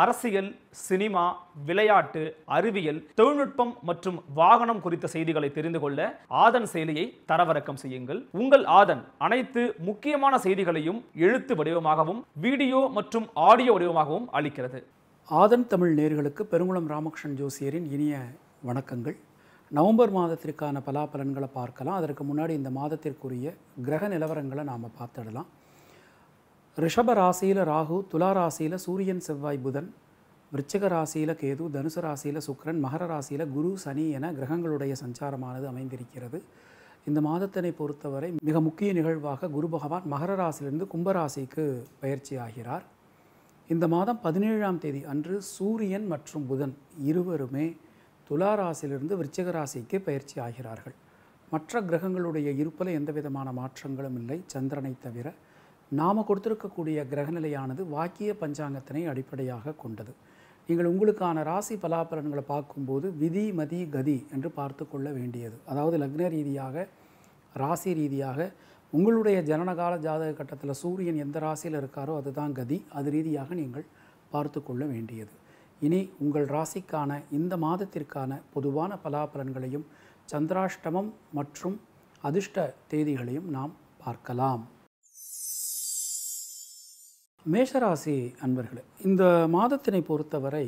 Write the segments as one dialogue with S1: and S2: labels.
S1: அரசியல் சினிமா விளையாட்டு அறிவியல் தொழில்நுட்பம் மற்றும் வாகனம் குறித்த செய்திகளை தெரிந்து கொள்ள ஆதன் செயலியை தரவிறக்கம் செய்யுங்கள் உங்கள் ஆதன் அனைத்து முக்கியமான செய்திகளையும் எழுத்து வடிவமாகவும் வீடியோ மற்றும் ஆடியோ வடிவமாகவும் அளிக்கிறது ஆதன் தமிழ் நேர்களுக்கு பெருங்குளம் ராமகிருஷ்ணன் ஜோசியரின் இனிய வணக்கங்கள் நவம்பர் மாதத்திற்கான பலாபலன்களை பார்க்கலாம் அதற்கு முன்னாடி இந்த மாதத்திற்குரிய கிரக நிலவரங்களை நாம் பார்த்துடலாம் ரிஷப ராசியில் ராகு துலா ராசியில் சூரியன் செவ்வாய் புதன் விருச்சிக ராசியில் கேது தனுசு ராசியில் சுக்கரன் மகர ராசியில் குரு சனி என கிரகங்களுடைய சஞ்சாரமானது அமைந்திருக்கிறது இந்த மாதத்தினை பொறுத்தவரை மிக முக்கிய நிகழ்வாக குரு பகவான் மகர ராசியிலிருந்து கும்பராசிக்கு பயிற்சி ஆகிறார் இந்த மாதம் பதினேழாம் தேதி அன்று சூரியன் மற்றும் புதன் இருவருமே துலா ராசியிலிருந்து விருச்சிக ராசிக்கு பயிற்சி ஆகிறார்கள் மற்ற கிரகங்களுடைய இருப்பில் எந்த விதமான மாற்றங்களும் இல்லை சந்திரனை தவிர நாம் கொடுத்துருக்கக்கூடிய கிரகநிலையானது வாக்கிய பஞ்சாங்கத்தினை அடிப்படையாக கொண்டது நீங்கள் உங்களுக்கான ராசி பலாபலன்களை பார்க்கும்போது விதி மதி கதி என்று பார்த்து கொள்ள வேண்டியது அதாவது லக்ன ரீதியாக ராசி ரீதியாக உங்களுடைய ஜனனகால ஜாதக கட்டத்தில் சூரியன் எந்த ராசியில் இருக்காரோ அதுதான் கதி அது ரீதியாக நீங்கள் பார்த்து கொள்ள வேண்டியது இனி உங்கள் ராசிக்கான இந்த மாதத்திற்கான பொதுவான பலாபலன்களையும் சந்திராஷ்டமம் மற்றும் அதிர்ஷ்ட தேதிகளையும் நாம் பார்க்கலாம் மேஷராசி அன்பர்களே இந்த மாதத்தினை பொறுத்தவரை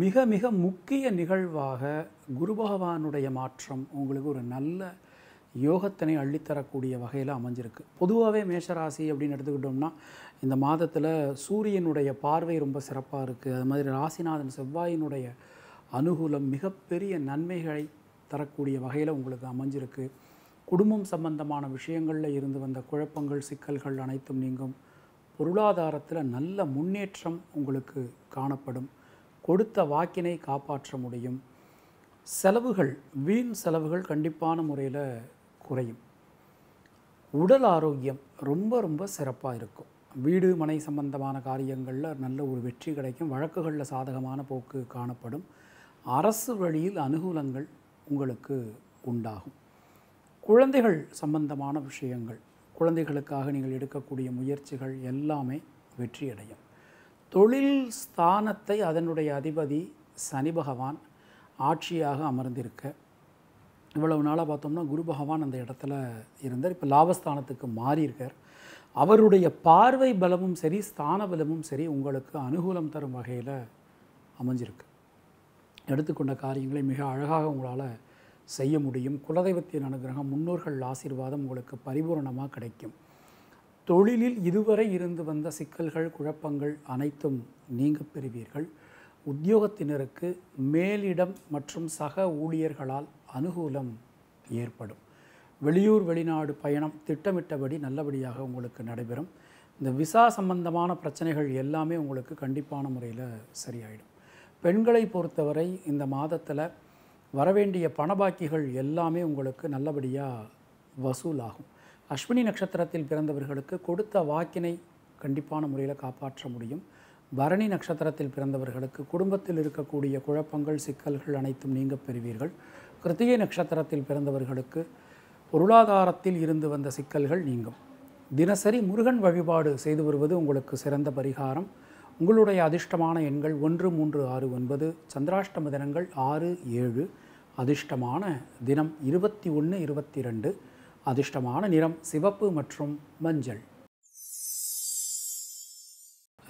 S1: மிக மிக முக்கிய நிகழ்வாக குரு பகவானுடைய மாற்றம் உங்களுக்கு ஒரு நல்ல யோகத்தினை அள்ளித்தரக்கூடிய வகையில் அமைஞ்சிருக்கு பொதுவாகவே மேஷராசி அப்படின்னு எடுத்துக்கிட்டோம்னா இந்த மாதத்தில் சூரியனுடைய பார்வை ரொம்ப சிறப்பாக இருக்குது அது மாதிரி ராசிநாதன் செவ்வாயினுடைய அனுகூலம் மிகப்பெரிய நன்மைகளை தரக்கூடிய வகையில் உங்களுக்கு அமைஞ்சிருக்கு குடும்பம் சம்பந்தமான விஷயங்களில் இருந்து வந்த குழப்பங்கள் சிக்கல்கள் அனைத்தும் நீங்கும் பொருளாதாரத்தில் நல்ல முன்னேற்றம் உங்களுக்கு காணப்படும் கொடுத்த வாக்கினை காப்பாற்ற முடியும் செலவுகள் வீண் செலவுகள் கண்டிப்பான முறையில் குறையும் உடல் ஆரோக்கியம் ரொம்ப ரொம்ப சிறப்பாக இருக்கும் வீடு மனை சம்பந்தமான காரியங்களில் நல்ல ஒரு வெற்றி கிடைக்கும் வழக்குகளில் சாதகமான போக்கு காணப்படும் அரசு வழியில் அனுகூலங்கள் உங்களுக்கு உண்டாகும் குழந்தைகள் சம்பந்தமான விஷயங்கள் குழந்தைகளுக்காக நீங்கள் எடுக்கக்கூடிய முயற்சிகள் எல்லாமே வெற்றியடையும் தொழில் ஸ்தானத்தை அதனுடைய அதிபதி சனி பகவான் ஆட்சியாக அமர்ந்திருக்க இவ்வளவு நாளாக பார்த்தோம்னா குரு பகவான் அந்த இடத்துல இருந்தார் இப்போ லாபஸ்தானத்துக்கு மாறியிருக்கார் அவருடைய பார்வை பலமும் சரி ஸ்தான பலமும் சரி உங்களுக்கு அனுகூலம் தரும் வகையில் அமைஞ்சிருக்கு எடுத்துக்கொண்ட காரியங்களை மிக அழகாக உங்களால் செய்ய முடியும் குலதெய்வத்தின் அனுகிரகம் முன்னோர்கள் ஆசீர்வாதம் உங்களுக்கு பரிபூரணமாக கிடைக்கும் தொழிலில் இதுவரை இருந்து வந்த சிக்கல்கள் குழப்பங்கள் அனைத்தும் நீங்க பெறுவீர்கள் உத்தியோகத்தினருக்கு மேலிடம் மற்றும் சக ஊழியர்களால் அனுகூலம் ஏற்படும் வெளியூர் வெளிநாடு பயணம் திட்டமிட்டபடி நல்லபடியாக உங்களுக்கு நடைபெறும் இந்த விசா சம்பந்தமான பிரச்சனைகள் எல்லாமே உங்களுக்கு கண்டிப்பான முறையில் சரியாயிடும் பெண்களை பொறுத்தவரை இந்த மாதத்தில் வரவேண்டிய பணபாக்கிகள் எல்லாமே உங்களுக்கு நல்லபடியாக வசூலாகும் அஸ்வினி நட்சத்திரத்தில் பிறந்தவர்களுக்கு கொடுத்த வாக்கினை கண்டிப்பான முறையில் காப்பாற்ற முடியும் பரணி நட்சத்திரத்தில் பிறந்தவர்களுக்கு குடும்பத்தில் இருக்கக்கூடிய குழப்பங்கள் சிக்கல்கள் அனைத்தும் நீங்க பெறுவீர்கள் கிருத்திகை நட்சத்திரத்தில் பிறந்தவர்களுக்கு பொருளாதாரத்தில் இருந்து வந்த சிக்கல்கள் நீங்கும் தினசரி முருகன் வழிபாடு செய்து வருவது உங்களுக்கு சிறந்த பரிகாரம் உங்களுடைய அதிர்ஷ்டமான எண்கள் ஒன்று மூன்று ஆறு ஒன்பது சந்திராஷ்டம தினங்கள் ஆறு ஏழு அதிர்ஷ்டமான தினம் இருபத்தி ஒன்று இருபத்தி ரெண்டு அதிர்ஷ்டமான நிறம் சிவப்பு மற்றும் மஞ்சள்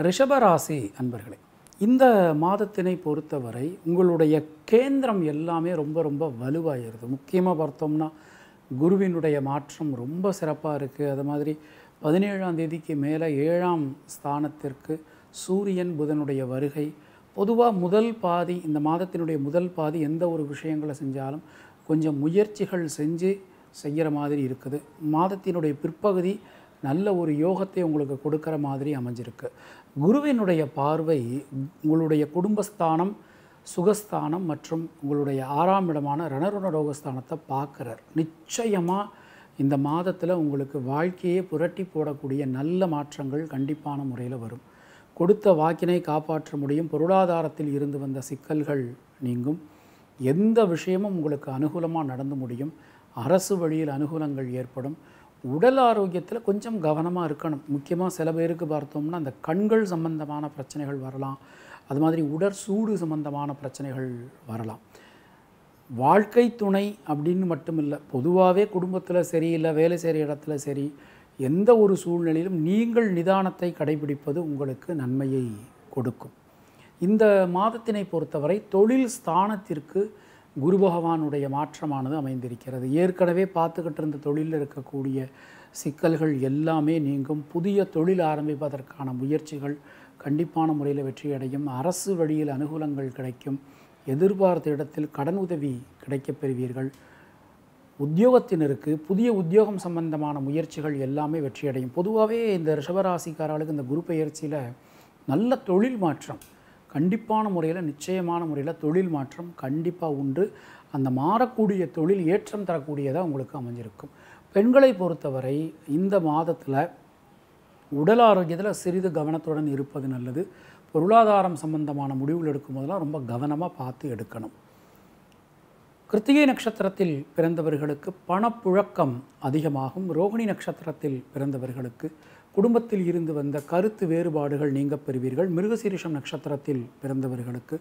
S1: ரிஷபராசி அன்பர்களே இந்த மாதத்தினை பொறுத்தவரை உங்களுடைய கேந்திரம் எல்லாமே ரொம்ப ரொம்ப வலுவாயிருது முக்கியமாக பார்த்தோம்னா குருவினுடைய மாற்றம் ரொம்ப சிறப்பாக இருக்குது அது மாதிரி பதினேழாம் தேதிக்கு மேலே ஏழாம் ஸ்தானத்திற்கு சூரியன் புதனுடைய வருகை பொதுவாக முதல் பாதி இந்த மாதத்தினுடைய முதல் பாதி எந்த ஒரு விஷயங்களை செஞ்சாலும் கொஞ்சம் முயற்சிகள் செஞ்சு செய்கிற மாதிரி இருக்குது மாதத்தினுடைய பிற்பகுதி நல்ல ஒரு யோகத்தை உங்களுக்கு கொடுக்குற மாதிரி அமைஞ்சிருக்கு குருவினுடைய பார்வை உங்களுடைய குடும்பஸ்தானம் சுகஸ்தானம் மற்றும் உங்களுடைய ஆறாம் இடமான ரணருண ரோகஸ்தானத்தை பார்க்குறார் நிச்சயமாக இந்த மாதத்தில் உங்களுக்கு வாழ்க்கையே புரட்டி போடக்கூடிய நல்ல மாற்றங்கள் கண்டிப்பான முறையில் வரும் கொடுத்த வாக்கினை காப்பாற்ற முடியும் பொருளாதாரத்தில் இருந்து வந்த சிக்கல்கள் நீங்கும் எந்த விஷயமும் உங்களுக்கு அனுகூலமாக நடந்து முடியும் அரசு வழியில் அனுகூலங்கள் ஏற்படும் உடல் ஆரோக்கியத்தில் கொஞ்சம் கவனமாக இருக்கணும் முக்கியமாக சில பேருக்கு பார்த்தோம்னா அந்த கண்கள் சம்பந்தமான பிரச்சனைகள் வரலாம் அது மாதிரி உடற் சூடு சம்பந்தமான பிரச்சனைகள் வரலாம் வாழ்க்கை துணை அப்படின்னு மட்டும் இல்லை பொதுவாகவே குடும்பத்தில் சரி இல்லை வேலை செய்கிற இடத்துல சரி எந்த ஒரு சூழ்நிலையிலும் நீங்கள் நிதானத்தை கடைபிடிப்பது உங்களுக்கு நன்மையை கொடுக்கும் இந்த மாதத்தினை பொறுத்தவரை தொழில் ஸ்தானத்திற்கு குரு பகவானுடைய மாற்றமானது அமைந்திருக்கிறது ஏற்கனவே பார்த்துக்கிட்டு இருந்த தொழிலில் இருக்கக்கூடிய சிக்கல்கள் எல்லாமே நீங்கும் புதிய தொழில் ஆரம்பிப்பதற்கான முயற்சிகள் கண்டிப்பான முறையில் வெற்றியடையும் அரசு வழியில் அனுகூலங்கள் கிடைக்கும் எதிர்பார்த்த இடத்தில் கடன் உதவி கிடைக்கப் பெறுவீர்கள் உத்தியோகத்தினருக்கு புதிய உத்தியோகம் சம்பந்தமான முயற்சிகள் எல்லாமே வெற்றியடையும் பொதுவாகவே இந்த ரிஷபராசிக்காரர்களுக்கு இந்த குரு பயிற்சியில் நல்ல தொழில் மாற்றம் கண்டிப்பான முறையில் நிச்சயமான முறையில் தொழில் மாற்றம் கண்டிப்பாக உண்டு அந்த மாறக்கூடிய தொழில் ஏற்றம் தரக்கூடியதாக உங்களுக்கு அமைஞ்சிருக்கும் பெண்களை பொறுத்தவரை இந்த மாதத்தில் உடல் ஆரோக்கியத்தில் சிறிது கவனத்துடன் இருப்பது நல்லது பொருளாதாரம் சம்பந்தமான முடிவுகள் எடுக்கும் போதெல்லாம் ரொம்ப கவனமாக பார்த்து எடுக்கணும் கிருத்திகை நட்சத்திரத்தில் பிறந்தவர்களுக்கு பணப்புழக்கம் அதிகமாகும் ரோகிணி நட்சத்திரத்தில் பிறந்தவர்களுக்கு குடும்பத்தில் இருந்து வந்த கருத்து வேறுபாடுகள் நீங்க பெறுவீர்கள் மிருகசீரிஷம் நட்சத்திரத்தில் பிறந்தவர்களுக்கு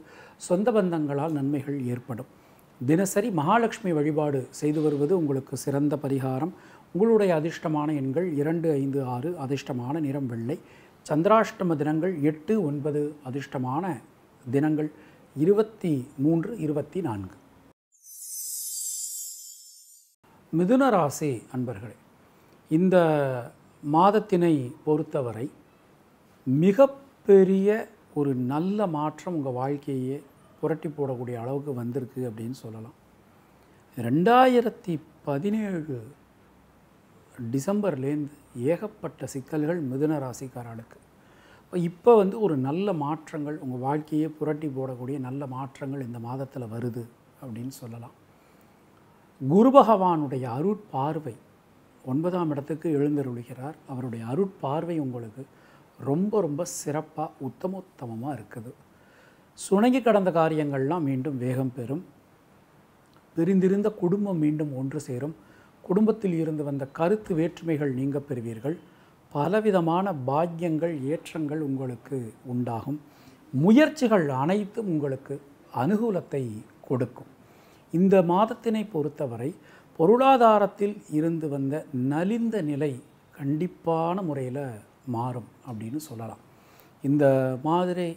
S1: சொந்த பந்தங்களால் நன்மைகள் ஏற்படும் தினசரி மகாலட்சுமி வழிபாடு செய்து வருவது உங்களுக்கு சிறந்த பரிகாரம் உங்களுடைய அதிர்ஷ்டமான எண்கள் இரண்டு ஐந்து ஆறு அதிர்ஷ்டமான நிறம் வெள்ளை சந்திராஷ்டம தினங்கள் எட்டு ஒன்பது அதிர்ஷ்டமான தினங்கள் இருபத்தி மூன்று இருபத்தி நான்கு மிதுன ராசி அன்பர்களே இந்த மாதத்தினை பொறுத்தவரை மிகப்பெரிய ஒரு நல்ல மாற்றம் உங்கள் வாழ்க்கையே புரட்டி போடக்கூடிய அளவுக்கு வந்திருக்கு அப்படின்னு சொல்லலாம் ரெண்டாயிரத்தி பதினேழு டிசம்பர்லேருந்து ஏகப்பட்ட சிக்கல்கள் மிதுன ராசிக்காரர்களுக்கு இப்போ வந்து ஒரு நல்ல மாற்றங்கள் உங்கள் வாழ்க்கையே புரட்டி போடக்கூடிய நல்ல மாற்றங்கள் இந்த மாதத்தில் வருது அப்படின்னு சொல்லலாம் குரு பகவானுடைய அருட்பார்வை ஒன்பதாம் இடத்துக்கு எழுந்தருளுகிறார் அவருடைய அருட்பார்வை உங்களுக்கு ரொம்ப ரொம்ப சிறப்பாக உத்தமோத்தமமாக இருக்குது சுணங்கி கடந்த காரியங்கள்லாம் மீண்டும் வேகம் பெறும் பிரிந்திருந்த குடும்பம் மீண்டும் ஒன்று சேரும் குடும்பத்தில் இருந்து வந்த கருத்து வேற்றுமைகள் நீங்க பெறுவீர்கள் பலவிதமான பாக்கியங்கள் ஏற்றங்கள் உங்களுக்கு உண்டாகும் முயற்சிகள் அனைத்தும் உங்களுக்கு அனுகூலத்தை கொடுக்கும் இந்த மாதத்தினை பொறுத்தவரை பொருளாதாரத்தில் இருந்து வந்த நலிந்த நிலை கண்டிப்பான முறையில் மாறும் அப்படின்னு சொல்லலாம் இந்த மாதிரி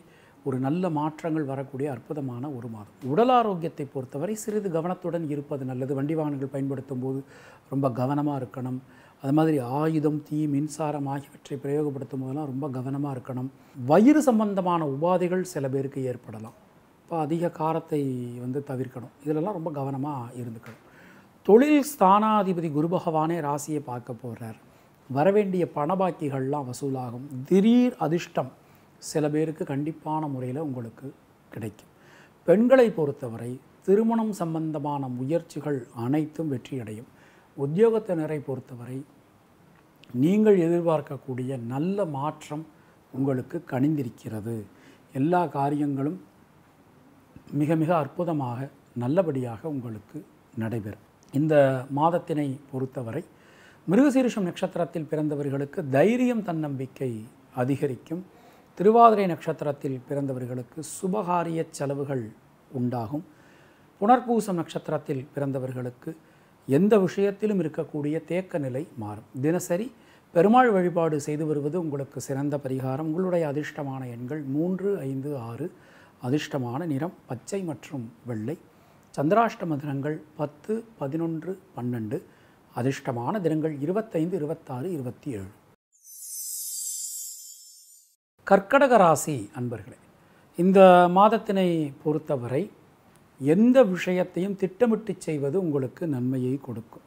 S1: ஒரு நல்ல மாற்றங்கள் வரக்கூடிய அற்புதமான ஒரு மாதம் உடல் ஆரோக்கியத்தை பொறுத்தவரை சிறிது கவனத்துடன் இருப்பது நல்லது வண்டி வாகனங்கள் பயன்படுத்தும் போது ரொம்ப கவனமாக இருக்கணும் அது மாதிரி ஆயுதம் தீ மின்சாரம் ஆகியவற்றை பிரயோகப்படுத்தும் போதெல்லாம் ரொம்ப கவனமாக இருக்கணும் வயிறு சம்பந்தமான உபாதைகள் சில பேருக்கு ஏற்படலாம் இப்போ அதிக காரத்தை வந்து தவிர்க்கணும் இதிலெல்லாம் ரொம்ப கவனமாக இருந்துக்கணும் தொழில் ஸ்தானாதிபதி குரு பகவானே ராசியை பார்க்க போகிறார் வரவேண்டிய பணபாக்கிகள்லாம் வசூலாகும் திடீர் அதிர்ஷ்டம் சில பேருக்கு கண்டிப்பான முறையில் உங்களுக்கு கிடைக்கும் பெண்களை பொறுத்தவரை திருமணம் சம்பந்தமான முயற்சிகள் அனைத்தும் வெற்றியடையும் உத்தியோகத்தினரை பொறுத்தவரை நீங்கள் எதிர்பார்க்கக்கூடிய நல்ல மாற்றம் உங்களுக்கு கணிந்திருக்கிறது எல்லா காரியங்களும் மிக மிக அற்புதமாக நல்லபடியாக உங்களுக்கு நடைபெறும் இந்த மாதத்தினை பொறுத்தவரை மிருகசீரிஷம் நட்சத்திரத்தில் பிறந்தவர்களுக்கு தைரியம் தன்னம்பிக்கை அதிகரிக்கும் திருவாதிரை நட்சத்திரத்தில் பிறந்தவர்களுக்கு சுபகாரிய செலவுகள் உண்டாகும் புனர்பூசம் நட்சத்திரத்தில் பிறந்தவர்களுக்கு எந்த விஷயத்திலும் இருக்கக்கூடிய தேக்க நிலை மாறும் தினசரி பெருமாள் வழிபாடு செய்து வருவது உங்களுக்கு சிறந்த பரிகாரம் உங்களுடைய அதிர்ஷ்டமான எண்கள் மூன்று ஐந்து ஆறு அதிர்ஷ்டமான நிறம் பச்சை மற்றும் வெள்ளை சந்திராஷ்டம தினங்கள் பத்து பதினொன்று பன்னெண்டு அதிர்ஷ்டமான தினங்கள் இருபத்தைந்து இருபத்தாறு இருபத்தி ஏழு கர்க்கடக ராசி அன்பர்களே இந்த மாதத்தினை பொறுத்தவரை எந்த விஷயத்தையும் திட்டமிட்டு செய்வது உங்களுக்கு நன்மையை கொடுக்கும்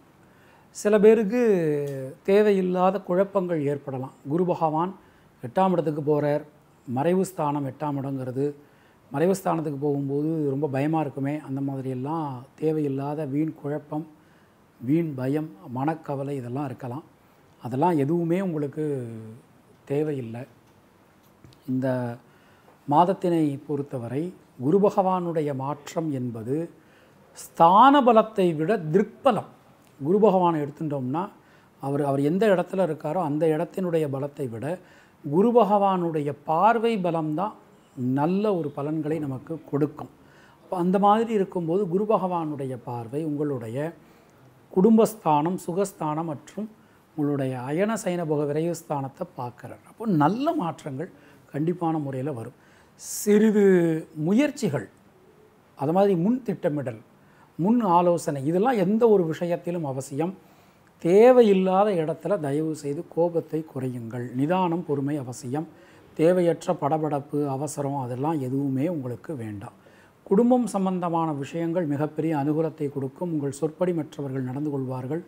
S1: சில பேருக்கு தேவையில்லாத குழப்பங்கள் ஏற்படலாம் குரு பகவான் எட்டாம் இடத்துக்கு போகிறார் மறைவு ஸ்தானம் எட்டாம் இடங்கிறது மறைவு ஸ்தானத்துக்கு போகும்போது ரொம்ப பயமாக இருக்குமே அந்த மாதிரியெல்லாம் தேவையில்லாத வீண் குழப்பம் வீண் பயம் மனக்கவலை இதெல்லாம் இருக்கலாம் அதெல்லாம் எதுவுமே உங்களுக்கு தேவையில்லை இந்த மாதத்தினை பொறுத்தவரை குரு பகவானுடைய மாற்றம் என்பது ஸ்தான பலத்தை விட திருப்பலம் குரு பகவானை எடுத்துட்டோம்னா அவர் அவர் எந்த இடத்துல இருக்காரோ அந்த இடத்தினுடைய பலத்தை விட குரு பகவானுடைய பார்வை பலம்தான் நல்ல ஒரு பலன்களை நமக்கு கொடுக்கும் அப்போ அந்த மாதிரி இருக்கும்போது குரு பகவானுடைய பார்வை உங்களுடைய குடும்பஸ்தானம் சுகஸ்தானம் மற்றும் உங்களுடைய அயன சைனபோக விரைவுஸ்தானத்தை பார்க்குறார் அப்போ நல்ல மாற்றங்கள் கண்டிப்பான முறையில் வரும் சிறிது முயற்சிகள் அது மாதிரி முன் திட்டமிடல் முன் ஆலோசனை இதெல்லாம் எந்த ஒரு விஷயத்திலும் அவசியம் தேவையில்லாத இடத்துல தயவு செய்து கோபத்தை குறையுங்கள் நிதானம் பொறுமை அவசியம் தேவையற்ற படபடப்பு அவசரம் அதெல்லாம் எதுவுமே உங்களுக்கு வேண்டாம் குடும்பம் சம்பந்தமான விஷயங்கள் மிகப்பெரிய அனுகூலத்தை கொடுக்கும் உங்கள் சொற்படி மற்றவர்கள் நடந்து கொள்வார்கள்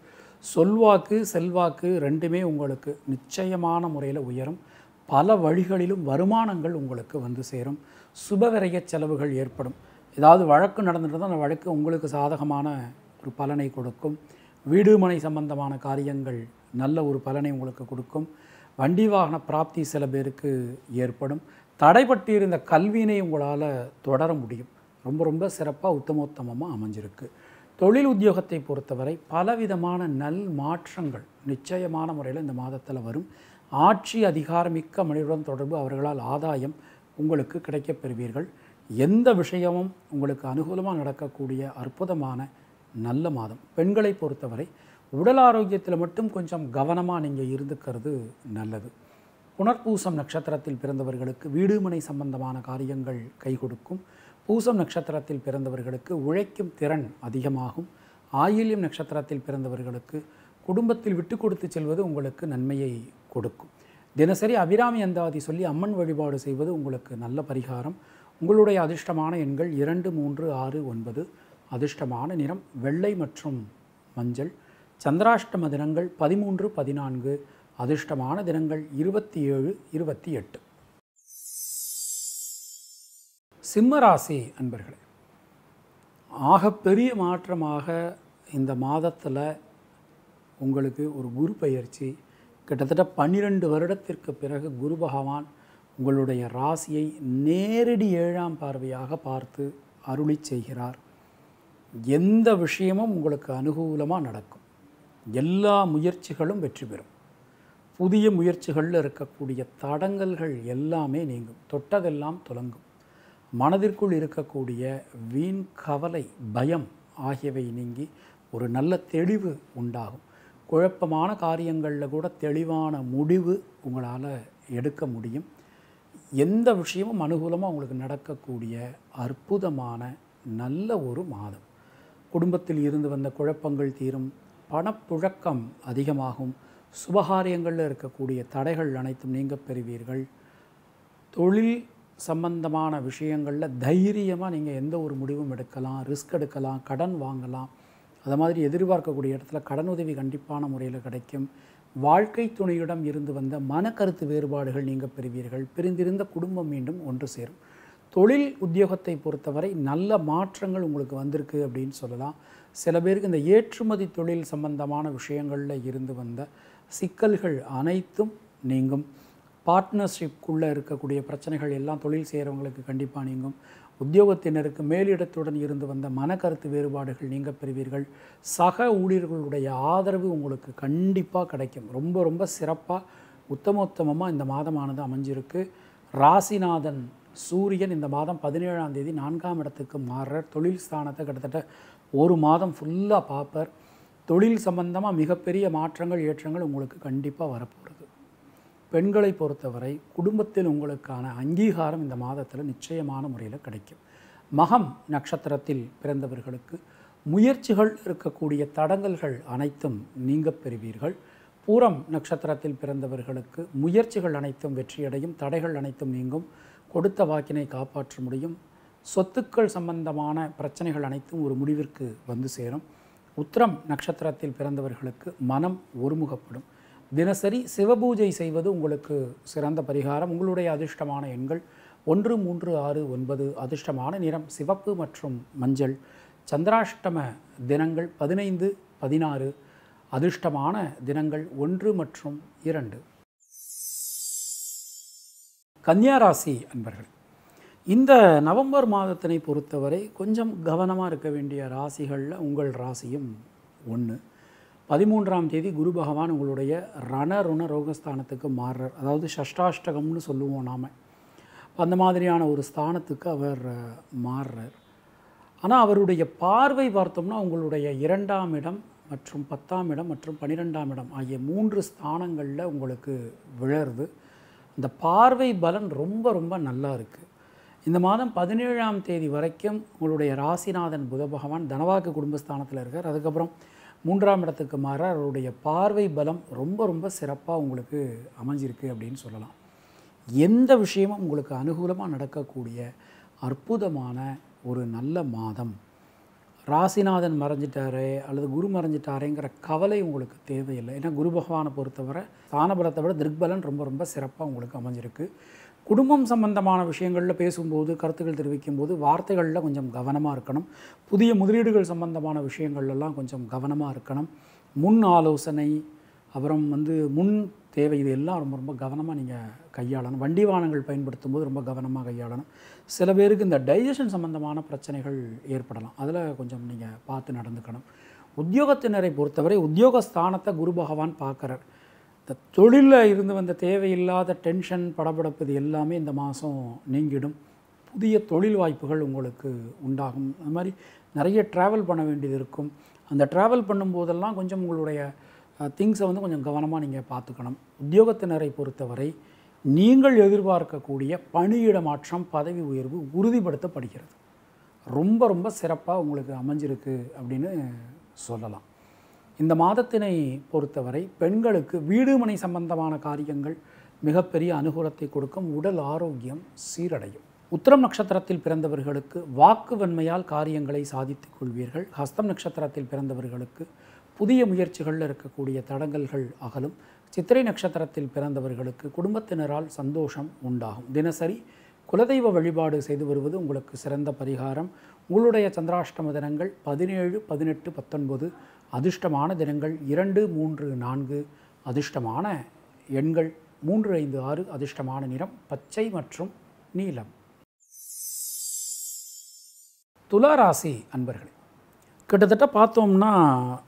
S1: சொல்வாக்கு செல்வாக்கு ரெண்டுமே உங்களுக்கு நிச்சயமான முறையில் உயரும் பல வழிகளிலும் வருமானங்கள் உங்களுக்கு வந்து சேரும் சுபவிரைய செலவுகள் ஏற்படும் ஏதாவது வழக்கு நடந்துட்டு அந்த வழக்கு உங்களுக்கு சாதகமான ஒரு பலனை கொடுக்கும் வீடுமனை சம்பந்தமான காரியங்கள் நல்ல ஒரு பலனை உங்களுக்கு கொடுக்கும் வண்டி வாகன பிராப்தி சில பேருக்கு ஏற்படும் தடைப்பட்டு இருந்த கல்வியினை உங்களால் தொடர முடியும் ரொம்ப ரொம்ப சிறப்பாக உத்தமோத்தமமாக அமைஞ்சிருக்கு தொழில் உத்தியோகத்தை பொறுத்தவரை பலவிதமான நல் மாற்றங்கள் நிச்சயமான முறையில் இந்த மாதத்தில் வரும் ஆட்சி அதிகாரமிக்க மனிதருடன் தொடர்பு அவர்களால் ஆதாயம் உங்களுக்கு கிடைக்கப் பெறுவீர்கள் எந்த விஷயமும் உங்களுக்கு அனுகூலமாக நடக்கக்கூடிய அற்புதமான நல்ல மாதம் பெண்களை பொறுத்தவரை உடல் ஆரோக்கியத்தில் மட்டும் கொஞ்சம் கவனமாக நீங்கள் இருந்துக்கிறது நல்லது புனர்பூசம் நட்சத்திரத்தில் பிறந்தவர்களுக்கு வீடு மனை சம்பந்தமான காரியங்கள் கை கொடுக்கும் பூசம் நட்சத்திரத்தில் பிறந்தவர்களுக்கு உழைக்கும் திறன் அதிகமாகும் ஆயில்யம் நட்சத்திரத்தில் பிறந்தவர்களுக்கு குடும்பத்தில் விட்டு கொடுத்து செல்வது உங்களுக்கு நன்மையை கொடுக்கும் தினசரி அபிராமி அந்தாதி சொல்லி அம்மன் வழிபாடு செய்வது உங்களுக்கு நல்ல பரிகாரம் உங்களுடைய அதிர்ஷ்டமான எண்கள் இரண்டு மூன்று ஆறு ஒன்பது அதிர்ஷ்டமான நிறம் வெள்ளை மற்றும் மஞ்சள் சந்திராஷ்டம தினங்கள் பதிமூன்று பதினான்கு அதிர்ஷ்டமான தினங்கள் இருபத்தி ஏழு இருபத்தி எட்டு சிம்மராசி அன்பர்களே ஆகப்பெரிய மாற்றமாக இந்த மாதத்தில் உங்களுக்கு ஒரு குரு பயிற்சி கிட்டத்தட்ட பன்னிரெண்டு வருடத்திற்கு பிறகு குரு பகவான் உங்களுடைய ராசியை நேரடி ஏழாம் பார்வையாக பார்த்து அருளி செய்கிறார் எந்த விஷயமும் உங்களுக்கு அனுகூலமாக நடக்கும் எல்லா முயற்சிகளும் வெற்றி பெறும் புதிய முயற்சிகளில் இருக்கக்கூடிய தடங்கல்கள் எல்லாமே நீங்கும் தொட்டதெல்லாம் துலங்கும் மனதிற்குள் இருக்கக்கூடிய வீண் கவலை பயம் ஆகியவை நீங்கி ஒரு நல்ல தெளிவு உண்டாகும் குழப்பமான காரியங்களில் கூட தெளிவான முடிவு உங்களால் எடுக்க முடியும் எந்த விஷயமும் அனுகூலமாக உங்களுக்கு நடக்கக்கூடிய அற்புதமான நல்ல ஒரு மாதம் குடும்பத்தில் இருந்து வந்த குழப்பங்கள் தீரும் பணப்புழக்கம் அதிகமாகும் சுபகாரியங்களில் இருக்கக்கூடிய தடைகள் அனைத்தும் நீங்க பெறுவீர்கள் தொழில் சம்பந்தமான விஷயங்களில் தைரியமாக நீங்கள் எந்த ஒரு முடிவும் எடுக்கலாம் ரிஸ்க் எடுக்கலாம் கடன் வாங்கலாம் அது மாதிரி எதிர்பார்க்கக்கூடிய இடத்துல கடனுதவி கண்டிப்பான முறையில் கிடைக்கும் வாழ்க்கை துணையிடம் இருந்து வந்த மனக்கருத்து வேறுபாடுகள் நீங்கள் பெறுவீர்கள் பிரிந்திருந்த குடும்பம் மீண்டும் ஒன்று சேரும் தொழில் உத்தியோகத்தை பொறுத்தவரை நல்ல மாற்றங்கள் உங்களுக்கு வந்திருக்கு அப்படின்னு சொல்லலாம் சில பேருக்கு இந்த ஏற்றுமதி தொழில் சம்பந்தமான விஷயங்களில் இருந்து வந்த சிக்கல்கள் அனைத்தும் நீங்கும் பார்ட்னர்ஷிப்குள்ளே இருக்கக்கூடிய பிரச்சனைகள் எல்லாம் தொழில் செய்கிறவங்களுக்கு கண்டிப்பாக நீங்கும் உத்தியோகத்தினருக்கு மேலிடத்துடன் இருந்து வந்த மனக்கருத்து வேறுபாடுகள் நீங்க பெறுவீர்கள் சக ஊழியர்களுடைய ஆதரவு உங்களுக்கு கண்டிப்பாக கிடைக்கும் ரொம்ப ரொம்ப சிறப்பாக உத்தமோத்தமமாக இந்த மாதமானது அமைஞ்சிருக்கு ராசிநாதன் சூரியன் இந்த மாதம் பதினேழாம் தேதி நான்காம் இடத்துக்கு மாறுறார் தொழில் ஸ்தானத்தை கிட்டத்தட்ட ஒரு மாதம் ஃபுல்லாக பார்ப்பார் தொழில் சம்பந்தமாக மிகப்பெரிய மாற்றங்கள் ஏற்றங்கள் உங்களுக்கு கண்டிப்பாக வரப்போகிறது பெண்களை பொறுத்தவரை குடும்பத்தில் உங்களுக்கான அங்கீகாரம் இந்த மாதத்தில் நிச்சயமான முறையில் கிடைக்கும் மகம் நட்சத்திரத்தில் பிறந்தவர்களுக்கு முயற்சிகள் இருக்கக்கூடிய தடங்கல்கள் அனைத்தும் நீங்க பெறுவீர்கள் பூரம் நட்சத்திரத்தில் பிறந்தவர்களுக்கு முயற்சிகள் அனைத்தும் வெற்றியடையும் தடைகள் அனைத்தும் நீங்கும் கொடுத்த வாக்கினை காப்பாற்ற முடியும் சொத்துக்கள் சம்பந்தமான பிரச்சனைகள் அனைத்தும் ஒரு முடிவிற்கு வந்து சேரும் உத்திரம் நட்சத்திரத்தில் பிறந்தவர்களுக்கு மனம் ஒருமுகப்படும் தினசரி சிவபூஜை செய்வது உங்களுக்கு சிறந்த பரிகாரம் உங்களுடைய அதிர்ஷ்டமான எண்கள் ஒன்று மூன்று ஆறு ஒன்பது அதிர்ஷ்டமான நிறம் சிவப்பு மற்றும் மஞ்சள் சந்திராஷ்டம தினங்கள் பதினைந்து பதினாறு அதிர்ஷ்டமான தினங்கள் ஒன்று மற்றும் இரண்டு கன்னியாராசி அன்பர்கள் இந்த நவம்பர் மாதத்தினை பொறுத்தவரை கொஞ்சம் கவனமாக இருக்க வேண்டிய ராசிகளில் உங்கள் ராசியும் ஒன்று பதிமூன்றாம் தேதி குரு பகவான் உங்களுடைய ரண ரோகஸ்தானத்துக்கு மாறுறார் அதாவது ஷஷ்டாஷ்டகம்னு சொல்லுவோம் நாம் அந்த மாதிரியான ஒரு ஸ்தானத்துக்கு அவர் மாறுறார் ஆனால் அவருடைய பார்வை பார்த்தோம்னா உங்களுடைய இரண்டாம் இடம் மற்றும் பத்தாம் இடம் மற்றும் பன்னிரெண்டாம் இடம் ஆகிய மூன்று ஸ்தானங்களில் உங்களுக்கு விழர்வு இந்த பார்வை பலன் ரொம்ப ரொம்ப நல்லா இருக்குது இந்த மாதம் பதினேழாம் தேதி வரைக்கும் உங்களுடைய ராசிநாதன் புத பகவான் தனவாக்கு குடும்பஸ்தானத்தில் இருக்கார் அதுக்கப்புறம் மூன்றாம் இடத்துக்கு மாற அவருடைய பார்வை பலம் ரொம்ப ரொம்ப சிறப்பாக உங்களுக்கு அமைஞ்சிருக்கு அப்படின்னு சொல்லலாம் எந்த விஷயமும் உங்களுக்கு அனுகூலமாக நடக்கக்கூடிய அற்புதமான ஒரு நல்ல மாதம் ராசிநாதன் மறைஞ்சிட்டாரே அல்லது குரு மறைஞ்சிட்டாரேங்கிற கவலை உங்களுக்கு தேவையில்லை ஏன்னா குரு பகவானை பொறுத்தவரை ஸ்தானபலத்தை விட திருக்பலன் ரொம்ப ரொம்ப சிறப்பாக உங்களுக்கு அமைஞ்சிருக்கு குடும்பம் சம்பந்தமான விஷயங்களில் பேசும்போது கருத்துக்கள் தெரிவிக்கும் போது வார்த்தைகளில் கொஞ்சம் கவனமாக இருக்கணும் புதிய முதலீடுகள் சம்பந்தமான விஷயங்கள்லாம் கொஞ்சம் கவனமாக இருக்கணும் முன் ஆலோசனை அப்புறம் வந்து முன் தேவை இது எல்லாம் ரொம்ப ரொம்ப கவனமாக நீங்கள் கையாளணும் வண்டி வாகனங்கள் பயன்படுத்தும் போது ரொம்ப கவனமாக கையாளணும் சில பேருக்கு இந்த டைஜஷன் சம்மந்தமான பிரச்சனைகள் ஏற்படலாம் அதில் கொஞ்சம் நீங்கள் பார்த்து நடந்துக்கணும் உத்தியோகத்தினரை பொறுத்தவரை உத்தியோகஸ்தானத்தை குரு பகவான் பார்க்குறார் இந்த தொழிலில் இருந்து வந்த தேவையில்லாத டென்ஷன் படபடப்பு இது எல்லாமே இந்த மாதம் நீங்கிடும் புதிய தொழில் வாய்ப்புகள் உங்களுக்கு உண்டாகும் அது மாதிரி நிறைய ட்ராவல் பண்ண வேண்டியது இருக்கும் அந்த ட்ராவல் பண்ணும்போதெல்லாம் கொஞ்சம் உங்களுடைய திங்ஸை வந்து கொஞ்சம் கவனமாக நீங்கள் பார்த்துக்கணும் உத்தியோகத்தினரை பொறுத்தவரை நீங்கள் எதிர்பார்க்கக்கூடிய பணியிட மாற்றம் பதவி உயர்வு உறுதிப்படுத்தப்படுகிறது ரொம்ப ரொம்ப சிறப்பாக உங்களுக்கு அமைஞ்சிருக்கு அப்படின்னு சொல்லலாம் இந்த மாதத்தினை பொறுத்தவரை பெண்களுக்கு வீடு மனை சம்பந்தமான காரியங்கள் மிகப்பெரிய அனுகூலத்தை கொடுக்கும் உடல் ஆரோக்கியம் சீரடையும் உத்திரம் நட்சத்திரத்தில் பிறந்தவர்களுக்கு வாக்கு வன்மையால் காரியங்களை சாதித்துக் கொள்வீர்கள் ஹஸ்தம் நட்சத்திரத்தில் பிறந்தவர்களுக்கு புதிய முயற்சிகளில் இருக்கக்கூடிய தடங்கல்கள் அகலும் சித்திரை நட்சத்திரத்தில் பிறந்தவர்களுக்கு குடும்பத்தினரால் சந்தோஷம் உண்டாகும் தினசரி குலதெய்வ வழிபாடு செய்து வருவது உங்களுக்கு சிறந்த பரிகாரம் உங்களுடைய சந்திராஷ்டம தினங்கள் பதினேழு பதினெட்டு பத்தொன்பது அதிர்ஷ்டமான தினங்கள் இரண்டு மூன்று நான்கு அதிர்ஷ்டமான எண்கள் மூன்று ஐந்து ஆறு அதிர்ஷ்டமான நிறம் பச்சை மற்றும் நீலம் துளாராசி அன்பர்கள் கிட்டத்தட்ட பார்த்தோம்னா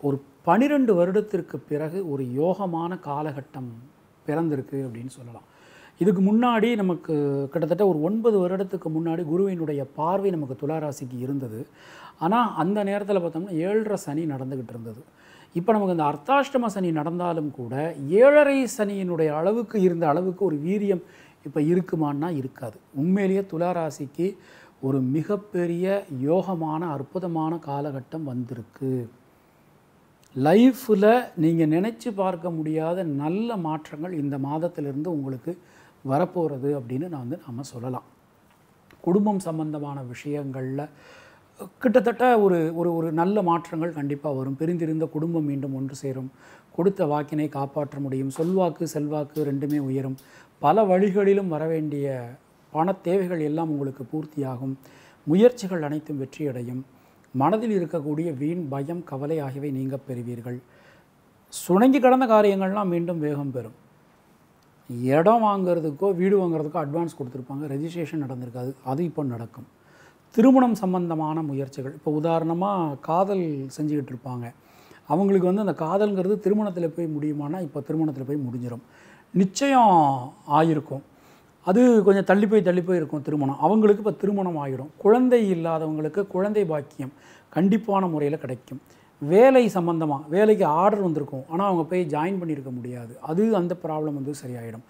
S1: ஒரு பனிரெண்டு வருடத்திற்கு பிறகு ஒரு யோகமான காலகட்டம் பிறந்திருக்கு அப்படின்னு சொல்லலாம் இதுக்கு முன்னாடி நமக்கு கிட்டத்தட்ட ஒரு ஒன்பது வருடத்துக்கு முன்னாடி குருவினுடைய பார்வை நமக்கு துளாராசிக்கு இருந்தது ஆனால் அந்த நேரத்தில் பார்த்தோம்னா ஏழரை சனி நடந்துக்கிட்டு இருந்தது இப்போ நமக்கு இந்த அர்த்தாஷ்டம சனி நடந்தாலும் கூட ஏழரை சனியினுடைய அளவுக்கு இருந்த அளவுக்கு ஒரு வீரியம் இப்போ இருக்குமான்னா இருக்காது உண்மையிலேயே துளாராசிக்கு ஒரு மிகப்பெரிய யோகமான அற்புதமான காலகட்டம் வந்திருக்கு லைஃப்பில் நீங்கள் நினச்சி பார்க்க முடியாத நல்ல மாற்றங்கள் இந்த மாதத்திலிருந்து உங்களுக்கு வரப்போகிறது அப்படின்னு நான் வந்து நாம் சொல்லலாம் குடும்பம் சம்பந்தமான விஷயங்களில் கிட்டத்தட்ட ஒரு ஒரு ஒரு நல்ல மாற்றங்கள் கண்டிப்பாக வரும் பிரிந்திருந்த குடும்பம் மீண்டும் ஒன்று சேரும் கொடுத்த வாக்கினை காப்பாற்ற முடியும் சொல்வாக்கு செல்வாக்கு ரெண்டுமே உயரும் பல வழிகளிலும் வரவேண்டிய பண தேவைகள் எல்லாம் உங்களுக்கு பூர்த்தியாகும் முயற்சிகள் அனைத்தும் வெற்றியடையும் மனதில் இருக்கக்கூடிய வீண் பயம் கவலை ஆகியவை நீங்க பெறுவீர்கள் சுணங்கி கடந்த காரியங்கள்லாம் மீண்டும் வேகம் பெறும் இடம் வாங்கிறதுக்கோ வீடு வாங்குறதுக்கோ அட்வான்ஸ் கொடுத்துருப்பாங்க ரெஜிஸ்ட்ரேஷன் நடந்திருக்காது அது இப்போ நடக்கும் திருமணம் சம்பந்தமான முயற்சிகள் இப்போ உதாரணமாக காதல் செஞ்சுக்கிட்டு இருப்பாங்க அவங்களுக்கு வந்து அந்த காதல்ங்கிறது திருமணத்தில் போய் முடியுமானா இப்போ திருமணத்தில் போய் முடிஞ்சிடும் நிச்சயம் ஆயிருக்கும் அது கொஞ்சம் தள்ளி போய் தள்ளி போய் இருக்கும் திருமணம் அவங்களுக்கு இப்போ திருமணம் ஆகிடும் குழந்தை இல்லாதவங்களுக்கு குழந்தை பாக்கியம் கண்டிப்பான முறையில் கிடைக்கும் வேலை சம்மந்தமாக வேலைக்கு ஆர்டர் வந்திருக்கும் ஆனால் அவங்க போய் ஜாயின் பண்ணியிருக்க முடியாது அது அந்த ப்ராப்ளம் வந்து சரியாயிடும்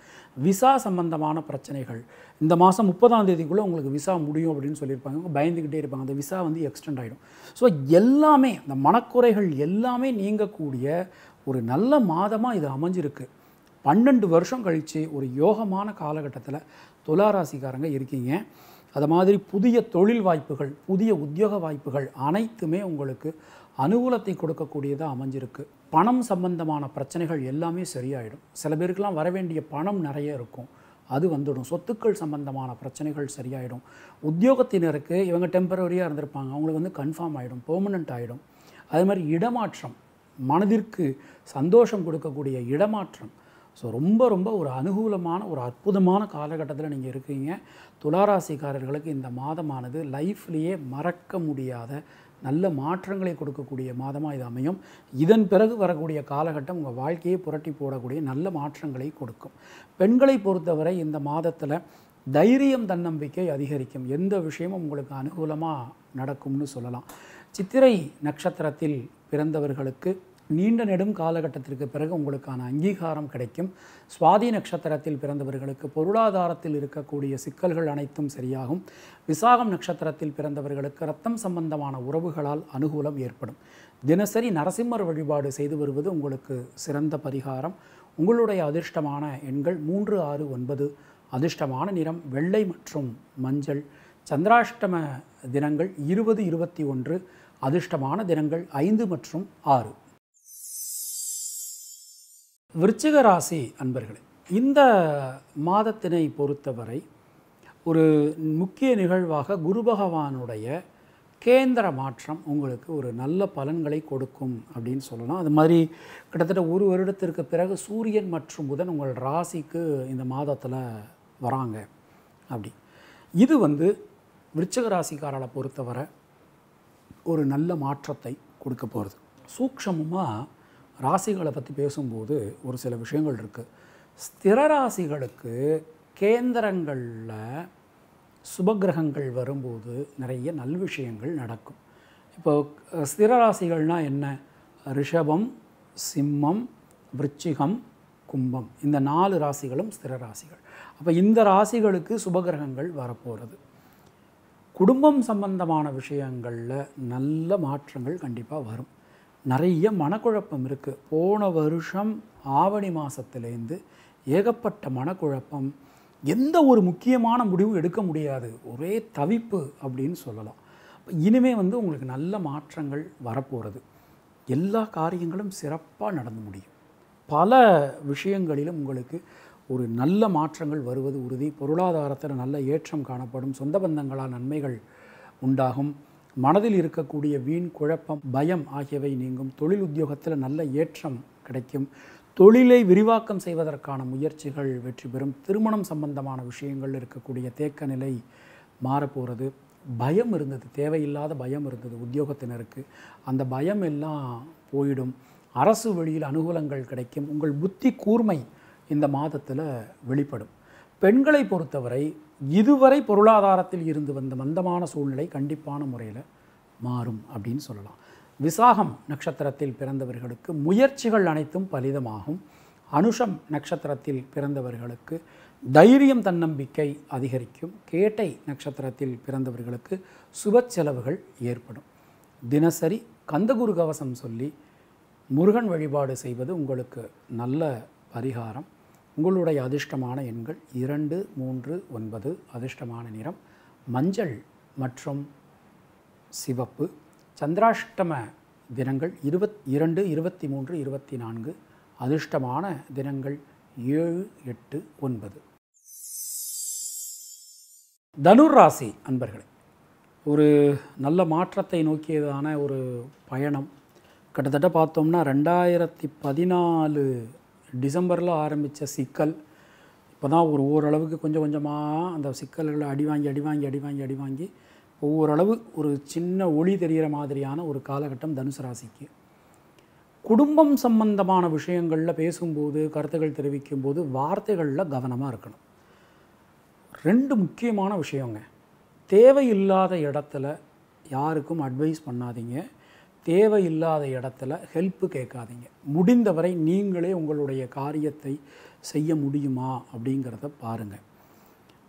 S1: விசா சம்மந்தமான பிரச்சனைகள் இந்த மாதம் முப்பதாம் தேதிக்குள்ளே உங்களுக்கு விசா முடியும் அப்படின்னு சொல்லியிருப்பாங்க அவங்க பயந்துக்கிட்டே இருப்பாங்க அந்த விசா வந்து எக்ஸ்டெண்ட் ஆகிடும் ஸோ எல்லாமே இந்த மனக்குறைகள் எல்லாமே நீங்கக்கூடிய ஒரு நல்ல மாதமாக இது அமைஞ்சிருக்கு பன்னெண்டு வருஷம் கழித்து ஒரு யோகமான காலகட்டத்தில் துளாராசிக்காரங்க இருக்கீங்க அது மாதிரி புதிய தொழில் வாய்ப்புகள் புதிய உத்தியோக வாய்ப்புகள் அனைத்துமே உங்களுக்கு அனுகூலத்தை கொடுக்கக்கூடியதாக அமைஞ்சிருக்கு பணம் சம்பந்தமான பிரச்சனைகள் எல்லாமே சரியாயிடும் சில பேருக்கெல்லாம் வர வேண்டிய பணம் நிறைய இருக்கும் அது வந்துடும் சொத்துக்கள் சம்பந்தமான பிரச்சனைகள் சரியாயிடும் உத்தியோகத்தினருக்கு இவங்க டெம்பரவரியாக இருந்திருப்பாங்க அவங்களுக்கு வந்து கன்ஃபார்ம் ஆகிடும் பெர்மனண்ட் ஆகிடும் அது மாதிரி இடமாற்றம் மனதிற்கு சந்தோஷம் கொடுக்கக்கூடிய இடமாற்றம் ஸோ ரொம்ப ரொம்ப ஒரு அனுகூலமான ஒரு அற்புதமான காலகட்டத்தில் நீங்கள் இருக்கீங்க துளாராசிக்காரர்களுக்கு இந்த மாதமானது லைஃப்லேயே மறக்க முடியாத நல்ல மாற்றங்களை கொடுக்கக்கூடிய மாதமாக இது அமையும் இதன் பிறகு வரக்கூடிய காலகட்டம் உங்கள் வாழ்க்கையை புரட்டி போடக்கூடிய நல்ல மாற்றங்களை கொடுக்கும் பெண்களை பொறுத்தவரை இந்த மாதத்தில் தைரியம் தன்னம்பிக்கை அதிகரிக்கும் எந்த விஷயமும் உங்களுக்கு அனுகூலமாக நடக்கும்னு சொல்லலாம் சித்திரை நட்சத்திரத்தில் பிறந்தவர்களுக்கு நீண்ட நெடும் காலகட்டத்திற்கு பிறகு உங்களுக்கான அங்கீகாரம் கிடைக்கும் சுவாதி நட்சத்திரத்தில் பிறந்தவர்களுக்கு பொருளாதாரத்தில் இருக்கக்கூடிய சிக்கல்கள் அனைத்தும் சரியாகும் விசாகம் நட்சத்திரத்தில் பிறந்தவர்களுக்கு ரத்தம் சம்பந்தமான உறவுகளால் அனுகூலம் ஏற்படும் தினசரி நரசிம்மர் வழிபாடு செய்து வருவது உங்களுக்கு சிறந்த பரிகாரம் உங்களுடைய அதிர்ஷ்டமான எண்கள் மூன்று ஆறு ஒன்பது அதிர்ஷ்டமான நிறம் வெள்ளை மற்றும் மஞ்சள் சந்திராஷ்டம தினங்கள் இருபது இருபத்தி ஒன்று அதிர்ஷ்டமான தினங்கள் ஐந்து மற்றும் ஆறு விருச்சிக ராசி அன்பர்களே இந்த மாதத்தினை பொறுத்தவரை ஒரு முக்கிய நிகழ்வாக குரு பகவானுடைய கேந்திர மாற்றம் உங்களுக்கு ஒரு நல்ல பலன்களை கொடுக்கும் அப்படின்னு சொல்லலாம் அது மாதிரி கிட்டத்தட்ட ஒரு வருடத்திற்கு பிறகு சூரியன் மற்றும் புதன் உங்கள் ராசிக்கு இந்த மாதத்தில் வராங்க அப்படி இது வந்து விருச்சக ராசிக்காரரை பொறுத்தவரை ஒரு நல்ல மாற்றத்தை கொடுக்க போகிறது சூக்ஷமமாக ராசிகளை பற்றி பேசும்போது ஒரு சில விஷயங்கள் இருக்குது ஸ்திர ராசிகளுக்கு கேந்திரங்களில் சுபகிரகங்கள் வரும்போது நிறைய நல் விஷயங்கள் நடக்கும் இப்போ ஸ்திர ராசிகள்னால் என்ன ரிஷபம் சிம்மம் விருச்சிகம் கும்பம் இந்த நாலு ராசிகளும் ஸ்திர ராசிகள் அப்போ இந்த ராசிகளுக்கு சுபகிரகங்கள் வரப்போகிறது குடும்பம் சம்பந்தமான விஷயங்களில் நல்ல மாற்றங்கள் கண்டிப்பாக வரும் நிறைய மனக்குழப்பம் இருக்குது போன வருஷம் ஆவணி மாதத்துலேருந்து ஏகப்பட்ட மனக்குழப்பம் எந்த ஒரு முக்கியமான முடிவும் எடுக்க முடியாது ஒரே தவிப்பு அப்படின்னு சொல்லலாம் இனிமே வந்து உங்களுக்கு நல்ல மாற்றங்கள் வரப்போகிறது எல்லா காரியங்களும் சிறப்பாக நடந்து முடியும் பல விஷயங்களிலும் உங்களுக்கு ஒரு நல்ல மாற்றங்கள் வருவது உறுதி பொருளாதாரத்தில் நல்ல ஏற்றம் காணப்படும் சொந்த பந்தங்களால் நன்மைகள் உண்டாகும் மனதில் இருக்கக்கூடிய வீண் குழப்பம் பயம் ஆகியவை நீங்கும் தொழில் உத்தியோகத்தில் நல்ல ஏற்றம் கிடைக்கும் தொழிலை விரிவாக்கம் செய்வதற்கான முயற்சிகள் வெற்றி பெறும் திருமணம் சம்பந்தமான விஷயங்கள் இருக்கக்கூடிய தேக்க நிலை மாறப்போகிறது பயம் இருந்தது தேவையில்லாத பயம் இருந்தது உத்தியோகத்தினருக்கு அந்த பயம் எல்லாம் போயிடும் அரசு வழியில் அனுகூலங்கள் கிடைக்கும் உங்கள் புத்தி கூர்மை இந்த மாதத்தில் வெளிப்படும் பெண்களை பொறுத்தவரை இதுவரை பொருளாதாரத்தில் இருந்து வந்த மந்தமான சூழ்நிலை கண்டிப்பான முறையில் மாறும் அப்படின்னு சொல்லலாம் விசாகம் நட்சத்திரத்தில் பிறந்தவர்களுக்கு முயற்சிகள் அனைத்தும் பலிதமாகும் அனுஷம் நட்சத்திரத்தில் பிறந்தவர்களுக்கு தைரியம் தன்னம்பிக்கை அதிகரிக்கும் கேட்டை நட்சத்திரத்தில் பிறந்தவர்களுக்கு சுப செலவுகள் ஏற்படும் தினசரி கந்தகுரு கவசம் சொல்லி முருகன் வழிபாடு செய்வது உங்களுக்கு நல்ல பரிகாரம் உங்களுடைய அதிர்ஷ்டமான எண்கள் இரண்டு மூன்று ஒன்பது அதிர்ஷ்டமான நிறம் மஞ்சள் மற்றும் சிவப்பு சந்திராஷ்டம தினங்கள் இருபத் இரண்டு இருபத்தி மூன்று இருபத்தி நான்கு அதிர்ஷ்டமான தினங்கள் ஏழு எட்டு ஒன்பது தனுர் ராசி அன்பர்களே ஒரு நல்ல மாற்றத்தை நோக்கியதான ஒரு பயணம் கிட்டத்தட்ட பார்த்தோம்னா ரெண்டாயிரத்தி பதினாலு டிசம்பரில் ஆரம்பித்த சிக்கல் இப்போ தான் ஒரு ஓரளவுக்கு கொஞ்சம் கொஞ்சமாக அந்த சிக்கல்களை அடி வாங்கி அடி வாங்கி அடி வாங்கி அடி வாங்கி ஒவ்வொரளவு ஒரு சின்ன ஒளி தெரிகிற மாதிரியான ஒரு காலகட்டம் தனுசு ராசிக்கு குடும்பம் சம்பந்தமான விஷயங்களில் பேசும்போது கருத்துக்கள் தெரிவிக்கும் போது வார்த்தைகளில் கவனமாக இருக்கணும் ரெண்டு முக்கியமான விஷயங்க தேவையில்லாத இடத்துல யாருக்கும் அட்வைஸ் பண்ணாதீங்க தேவையில்லாத இடத்துல ஹெல்ப்பு கேட்காதீங்க முடிந்தவரை நீங்களே உங்களுடைய காரியத்தை செய்ய முடியுமா அப்படிங்கிறத பாருங்கள்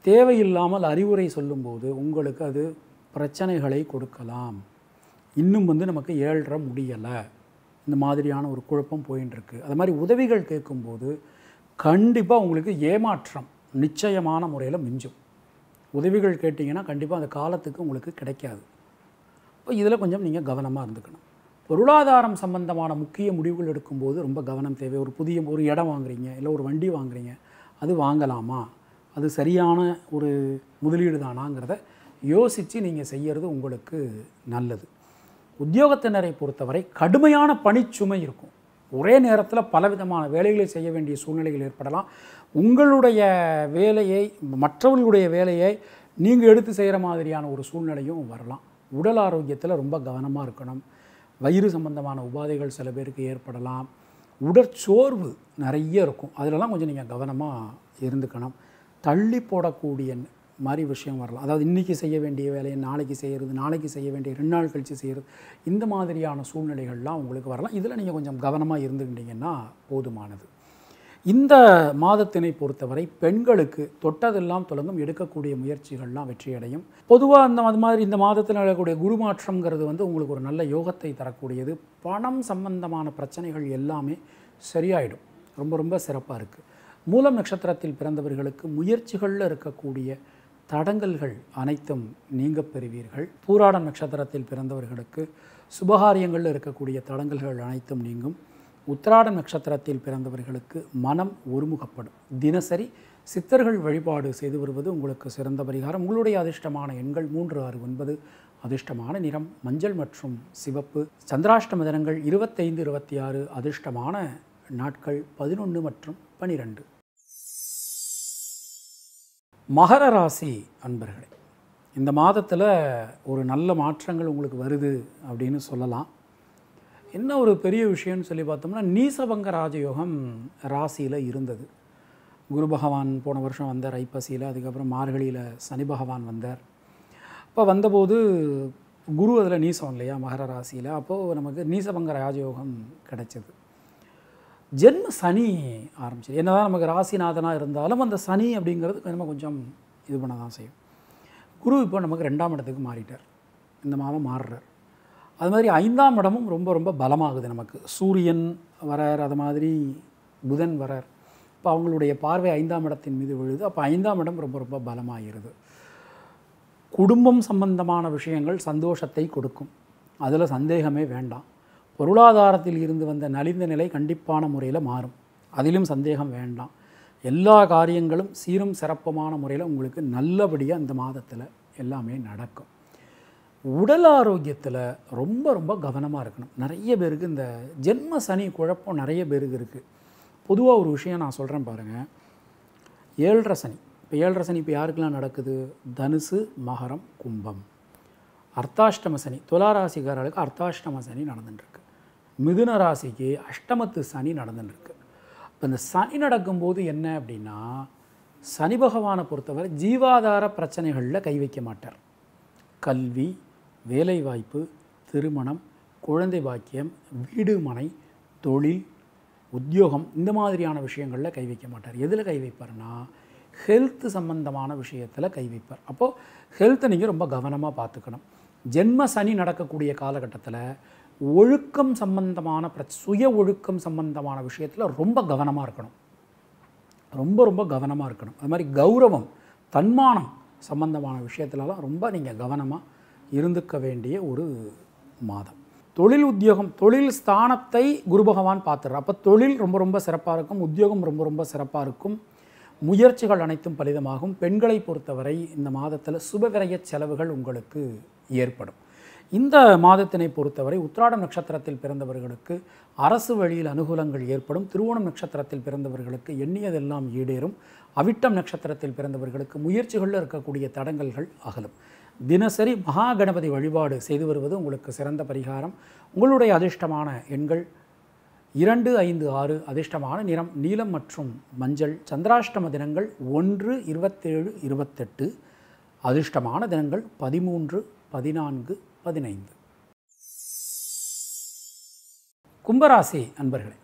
S1: தேவையில்லாமல் அறிவுரை சொல்லும்போது உங்களுக்கு அது பிரச்சனைகளை கொடுக்கலாம் இன்னும் வந்து நமக்கு ஏழ்ற முடியலை இந்த மாதிரியான ஒரு குழப்பம் போயின்ட்டுருக்கு அது மாதிரி உதவிகள் கேட்கும்போது கண்டிப்பாக உங்களுக்கு ஏமாற்றம் நிச்சயமான முறையில் மிஞ்சும் உதவிகள் கேட்டிங்கன்னா கண்டிப்பாக அந்த காலத்துக்கு உங்களுக்கு கிடைக்காது இப்போ இதில் கொஞ்சம் நீங்கள் கவனமாக இருந்துக்கணும் பொருளாதாரம் சம்பந்தமான முக்கிய முடிவுகள் எடுக்கும்போது ரொம்ப கவனம் தேவை ஒரு புதிய ஒரு இடம் வாங்குறீங்க இல்லை ஒரு வண்டி வாங்குறீங்க அது வாங்கலாமா அது சரியான ஒரு முதலீடு தானாங்கிறத யோசித்து நீங்கள் செய்கிறது உங்களுக்கு நல்லது உத்தியோகத்தினரை பொறுத்தவரை கடுமையான பணிச்சுமை இருக்கும் ஒரே நேரத்தில் பலவிதமான வேலைகளை செய்ய வேண்டிய சூழ்நிலைகள் ஏற்படலாம் உங்களுடைய வேலையை மற்றவர்களுடைய வேலையை நீங்கள் எடுத்து செய்கிற மாதிரியான ஒரு சூழ்நிலையும் வரலாம் உடல் ஆரோக்கியத்தில் ரொம்ப கவனமாக இருக்கணும் வயிறு சம்பந்தமான உபாதைகள் சில பேருக்கு ஏற்படலாம் உடற்சோர்வு நிறைய இருக்கும் அதிலலாம் கொஞ்சம் நீங்கள் கவனமாக இருந்துக்கணும் தள்ளி போடக்கூடிய மாதிரி விஷயம் வரலாம் அதாவது இன்றைக்கி செய்ய வேண்டிய வேலையை நாளைக்கு செய்கிறது நாளைக்கு செய்ய வேண்டிய ரெண்டு நாள் கழித்து செய்கிறது இந்த மாதிரியான சூழ்நிலைகள்லாம் உங்களுக்கு வரலாம் இதில் நீங்கள் கொஞ்சம் கவனமாக இருந்துக்கிட்டீங்கன்னா போதுமானது இந்த மாதத்தினை பொறுத்தவரை பெண்களுக்கு தொட்டதெல்லாம் தொடங்கும் எடுக்கக்கூடிய முயற்சிகள்லாம் வெற்றியடையும் பொதுவாக அந்த அது மாதிரி இந்த மாதத்தில் நடக்கக்கூடிய குருமாற்றம்ங்கிறது வந்து உங்களுக்கு ஒரு நல்ல யோகத்தை தரக்கூடியது பணம் சம்பந்தமான பிரச்சனைகள் எல்லாமே சரியாயிடும் ரொம்ப ரொம்ப சிறப்பாக இருக்குது மூலம் நட்சத்திரத்தில் பிறந்தவர்களுக்கு முயற்சிகளில் இருக்கக்கூடிய தடங்கல்கள் அனைத்தும் நீங்க பெறுவீர்கள் பூராடம் நட்சத்திரத்தில் பிறந்தவர்களுக்கு சுபகாரியங்களில் இருக்கக்கூடிய தடங்கல்கள் அனைத்தும் நீங்கும் உத்திராட நட்சத்திரத்தில் பிறந்தவர்களுக்கு மனம் ஒருமுகப்படும் தினசரி சித்தர்கள் வழிபாடு செய்து வருவது உங்களுக்கு சிறந்த பரிகாரம் உங்களுடைய அதிர்ஷ்டமான எண்கள் மூன்று ஆறு ஒன்பது அதிர்ஷ்டமான நிறம் மஞ்சள் மற்றும் சிவப்பு சந்திராஷ்டம தினங்கள் இருபத்தைந்து இருபத்தி ஆறு அதிர்ஷ்டமான நாட்கள் பதினொன்று மற்றும் பனிரெண்டு மகர ராசி அன்பர்களே இந்த மாதத்தில் ஒரு நல்ல மாற்றங்கள் உங்களுக்கு வருது அப்படின்னு சொல்லலாம் என்ன ஒரு பெரிய விஷயம்னு சொல்லி பார்த்தோம்னா நீசபங்க ராஜயோகம் ராசியில் இருந்தது குரு பகவான் போன வருஷம் வந்தார் ஐப்பசியில் அதுக்கப்புறம் மார்கழியில் சனி பகவான் வந்தார் அப்போ வந்தபோது குரு அதில் நீசம் இல்லையா மகர ராசியில் அப்போது நமக்கு நீசபங்க ராஜயோகம் கிடைச்சது ஜென்ம சனி ஆரம்பிச்சு என்ன தான் நமக்கு ராசிநாதனாக இருந்தாலும் அந்த சனி அப்படிங்கிறது நம்ம கொஞ்சம் இது பண்ண தான் செய்யும் குரு இப்போ நமக்கு ரெண்டாம் இடத்துக்கு மாறிட்டார் இந்த மாதம் மாறுறார் அது மாதிரி ஐந்தாம் இடமும் ரொம்ப ரொம்ப பலமாகுது நமக்கு சூரியன் வரார் அது மாதிரி புதன் வரார் இப்போ அவங்களுடைய பார்வை ஐந்தாம் இடத்தின் மீது விழுது அப்போ ஐந்தாம் இடம் ரொம்ப ரொம்ப பலமாகிறது குடும்பம் சம்பந்தமான விஷயங்கள் சந்தோஷத்தை கொடுக்கும் அதில் சந்தேகமே வேண்டாம் பொருளாதாரத்தில் இருந்து வந்த நலிந்த நிலை கண்டிப்பான முறையில் மாறும் அதிலும் சந்தேகம் வேண்டாம் எல்லா காரியங்களும் சீரும் சிறப்புமான முறையில் உங்களுக்கு நல்லபடியாக இந்த மாதத்தில் எல்லாமே நடக்கும் உடல் ஆரோக்கியத்தில் ரொம்ப ரொம்ப கவனமாக இருக்கணும் நிறைய பேருக்கு இந்த ஜென்ம சனி குழப்பம் நிறைய பேருக்கு இருக்குது பொதுவாக ஒரு விஷயம் நான் சொல்கிறேன் பாருங்கள் ஏழரை சனி இப்போ ஏழரை சனி இப்போ யாருக்கெல்லாம் நடக்குது தனுசு மகரம் கும்பம் அர்த்தாஷ்டம சனி துளாராசிக்காரர்களுக்கு அர்த்தாஷ்டம சனி நடந்துட்டுருக்கு மிதுன ராசிக்கு அஷ்டமத்து சனி நடந்துட்டுருக்கு இப்போ இந்த சனி நடக்கும்போது என்ன அப்படின்னா சனி பகவானை பொறுத்தவரை ஜீவாதார பிரச்சனைகளில் கை வைக்க மாட்டார் கல்வி வேலைவாய்ப்பு திருமணம் குழந்தை பாக்கியம் வீடு மனை தொழில் உத்தியோகம் இந்த மாதிரியான விஷயங்களில் கை வைக்க மாட்டார் எதில் கை வைப்பார்னா ஹெல்த் சம்பந்தமான விஷயத்தில் கை வைப்பார் அப்போது ஹெல்த்தை நீங்கள் ரொம்ப கவனமாக பார்த்துக்கணும் ஜென்ம சனி நடக்கக்கூடிய காலகட்டத்தில் ஒழுக்கம் சம்பந்தமான பிர சுய ஒழுக்கம் சம்பந்தமான விஷயத்தில் ரொம்ப கவனமாக இருக்கணும் ரொம்ப ரொம்ப கவனமாக இருக்கணும் அது மாதிரி கௌரவம் தன்மானம் சம்பந்தமான விஷயத்துலலாம் ரொம்ப நீங்கள் கவனமாக இருந்துக்க வேண்டிய ஒரு மாதம் தொழில் உத்தியோகம் தொழில் ஸ்தானத்தை குரு பகவான் பார்த்துறார் அப்போ தொழில் ரொம்ப ரொம்ப சிறப்பாக இருக்கும் உத்தியோகம் ரொம்ப ரொம்ப சிறப்பாக இருக்கும் முயற்சிகள் அனைத்தும் பலிதமாகும் பெண்களை பொறுத்தவரை இந்த மாதத்தில் சுபவிரய செலவுகள் உங்களுக்கு ஏற்படும் இந்த மாதத்தினை பொறுத்தவரை உத்ராடம் நட்சத்திரத்தில் பிறந்தவர்களுக்கு அரசு வழியில் அனுகூலங்கள் ஏற்படும் திருவோணம் நட்சத்திரத்தில் பிறந்தவர்களுக்கு எண்ணியதெல்லாம் ஈடேறும் அவிட்டம் நட்சத்திரத்தில் பிறந்தவர்களுக்கு முயற்சிகளில் இருக்கக்கூடிய தடங்கல்கள் அகலும் தினசரி மகா கணபதி வழிபாடு செய்து வருவது உங்களுக்கு சிறந்த பரிகாரம் உங்களுடைய அதிர்ஷ்டமான எண்கள் இரண்டு ஐந்து ஆறு அதிர்ஷ்டமான நிறம் நீலம் மற்றும் மஞ்சள் சந்திராஷ்டம தினங்கள் ஒன்று இருபத்தேழு இருபத்தெட்டு அதிர்ஷ்டமான தினங்கள் பதிமூன்று பதினான்கு பதினைந்து கும்பராசி அன்பர்களே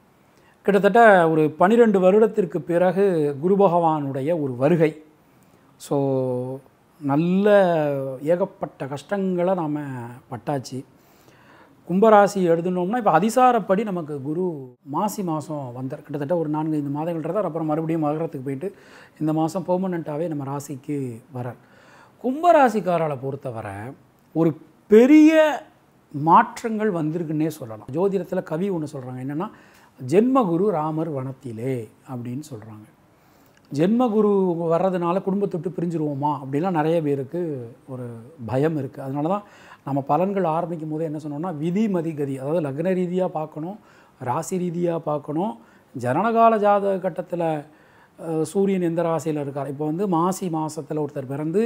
S1: கிட்டத்தட்ட ஒரு பனிரெண்டு வருடத்திற்கு பிறகு குரு பகவானுடைய ஒரு வருகை ஸோ நல்ல ஏகப்பட்ட கஷ்டங்களை நாம் பட்டாச்சு கும்பராசி எழுதுனோம்னா இப்போ அதிசாரப்படி நமக்கு குரு மாசி மாதம் வந்தார் கிட்டத்தட்ட ஒரு நான்கு ஐந்து மாதங்கள்ன்றதார் அப்புறம் மறுபடியும் மகரத்துக்கு போயிட்டு இந்த மாதம் பெர்மனண்ட்டாகவே நம்ம ராசிக்கு வரார் கும்பராசிக்காரால் பொறுத்தவரை ஒரு பெரிய மாற்றங்கள் வந்திருக்குன்னே சொல்லலாம் ஜோதிடத்தில் கவி ஒன்று சொல்கிறாங்க என்னென்னா ஜென்மகுரு ராமர் வனத்திலே அப்படின்னு சொல்கிறாங்க ஜென்மகுரு வர்றதுனால குடும்பத்தொட்டு பிரிஞ்சிருவோமா அப்படிலாம் நிறைய பேருக்கு ஒரு பயம் இருக்குது அதனால தான் நம்ம பலன்கள் ஆரம்பிக்கும் போது என்ன சொன்னோம்னா விதி மதி கதி அதாவது லக்ன ரீதியாக பார்க்கணும் ராசி ரீதியாக பார்க்கணும் ஜனனகால ஜாதக கட்டத்தில் சூரியன் எந்த ராசியில் இருக்கார் இப்போ வந்து மாசி மாதத்தில் ஒருத்தர் பிறந்து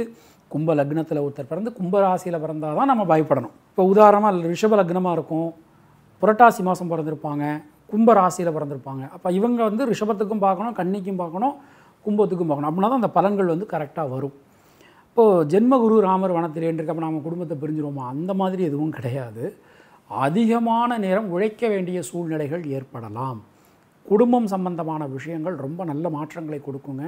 S1: கும்ப லக்னத்தில் ஒருத்தர் பிறந்து கும்ப ராசியில் பிறந்தால் தான் நம்ம பயப்படணும் இப்போ உதாரணமாக ரிஷப லக்னமாக இருக்கும் புரட்டாசி மாதம் பிறந்திருப்பாங்க கும்ப ராசியில் பிறந்திருப்பாங்க அப்போ இவங்க வந்து ரிஷபத்துக்கும் பார்க்கணும் கன்னிக்கும் பார்க்கணும் கும்பத்துக்கும் போகணும் அப்படின்னா தான் அந்த பலன்கள் வந்து கரெக்டாக வரும் இப்போது ஜென்மகுரு ராமர் வனத்திலேன்றிருக்க அப்போ நம்ம குடும்பத்தை பிரிஞ்சிருவோமா அந்த மாதிரி எதுவும் கிடையாது அதிகமான நேரம் உழைக்க வேண்டிய சூழ்நிலைகள் ஏற்படலாம் குடும்பம் சம்பந்தமான விஷயங்கள் ரொம்ப நல்ல மாற்றங்களை கொடுக்குங்க